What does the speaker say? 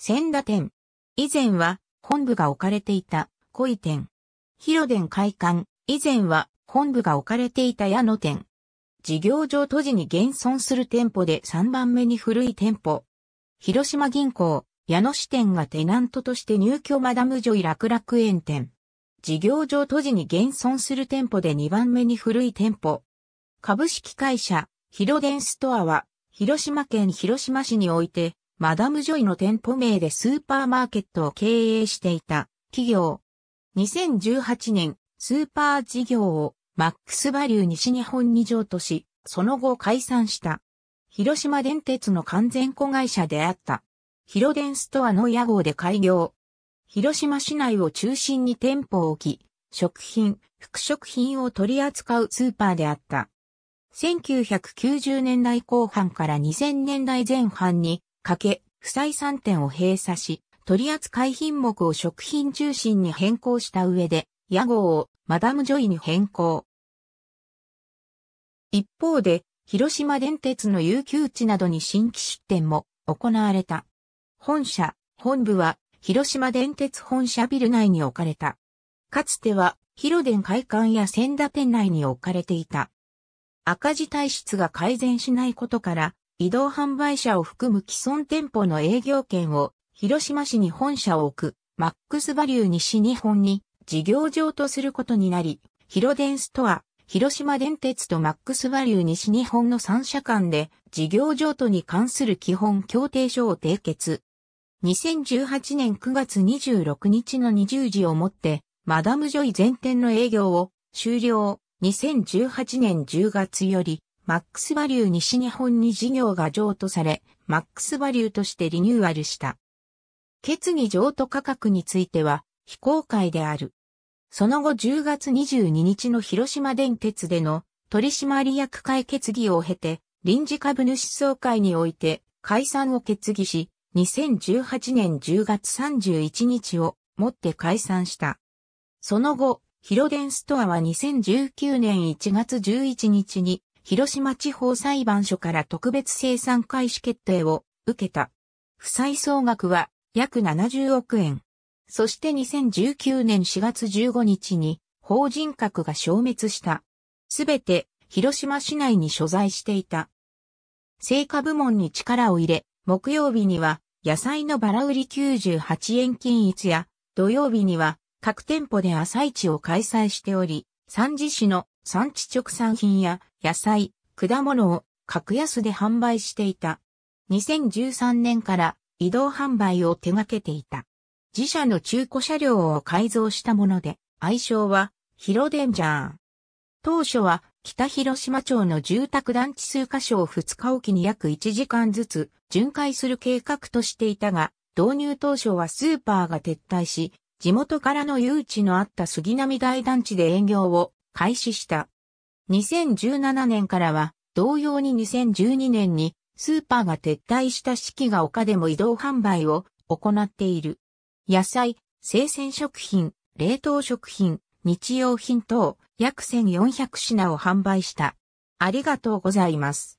千田店。以前は本部が置かれていた恋店。広田会館。以前は本部が置かれていた矢野店。事業上都市に現存する店舗で3番目に古い店舗。広島銀行、矢野支店がテナントとして入居マダムジョイ楽楽園店。事業上都市に現存する店舗で2番目に古い店舗。株式会社、広電ストアは、広島県広島市において、マダム・ジョイの店舗名でスーパーマーケットを経営していた企業。2018年、スーパー事業をマックスバリュー西日本に譲渡し、その後解散した。広島電鉄の完全子会社であった。広電ストアの屋号で開業。広島市内を中心に店舗を置き、食品、副食品を取り扱うスーパーであった。1990年代後半から2000年代前半にかけ、不採算点を閉鎖し、取扱品目を食品中心に変更した上で、屋号をマダムジョイに変更。一方で、広島電鉄の有給地などに新規出店も行われた。本社、本部は広島電鉄本社ビル内に置かれた。かつては広電会館や千田店内に置かれていた。赤字体質が改善しないことから、移動販売車を含む既存店舗の営業権を広島市に本社を置く、マックスバリュー西日本に事業上とすることになり、広電ストア、広島電鉄とマックスバリュー西日本の3社間で事業譲渡に関する基本協定書を締結。2018年9月26日の20時をもって、マダムジョイ全店の営業を終了。2018年10月よりマックスバリュー西日本に事業が譲渡され、マックスバリューとしてリニューアルした。決議譲渡価格については非公開である。その後10月22日の広島電鉄での取締役会決議を経て、臨時株主総会において解散を決議し、2018年10月31日をもって解散した。その後、広電ストアは2019年1月11日に広島地方裁判所から特別生産開始決定を受けた。負債総額は約70億円。そして2019年4月15日に法人格が消滅した。すべて広島市内に所在していた。成果部門に力を入れ、木曜日には野菜のバラ売り98円均一や土曜日には各店舗で朝市を開催しており、三次市の産地直産品や野菜、果物を格安で販売していた。2013年から移動販売を手掛けていた。自社の中古車両を改造したもので、愛称はヒロデンジャー。当初は北広島町の住宅団地数箇所を2日おきに約1時間ずつ巡回する計画としていたが、導入当初はスーパーが撤退し、地元からの誘致のあった杉並大団地で営業を開始した。2017年からは、同様に2012年に、スーパーが撤退した四季が丘でも移動販売を行っている。野菜、生鮮食品、冷凍食品、日用品等、約1400品を販売した。ありがとうございます。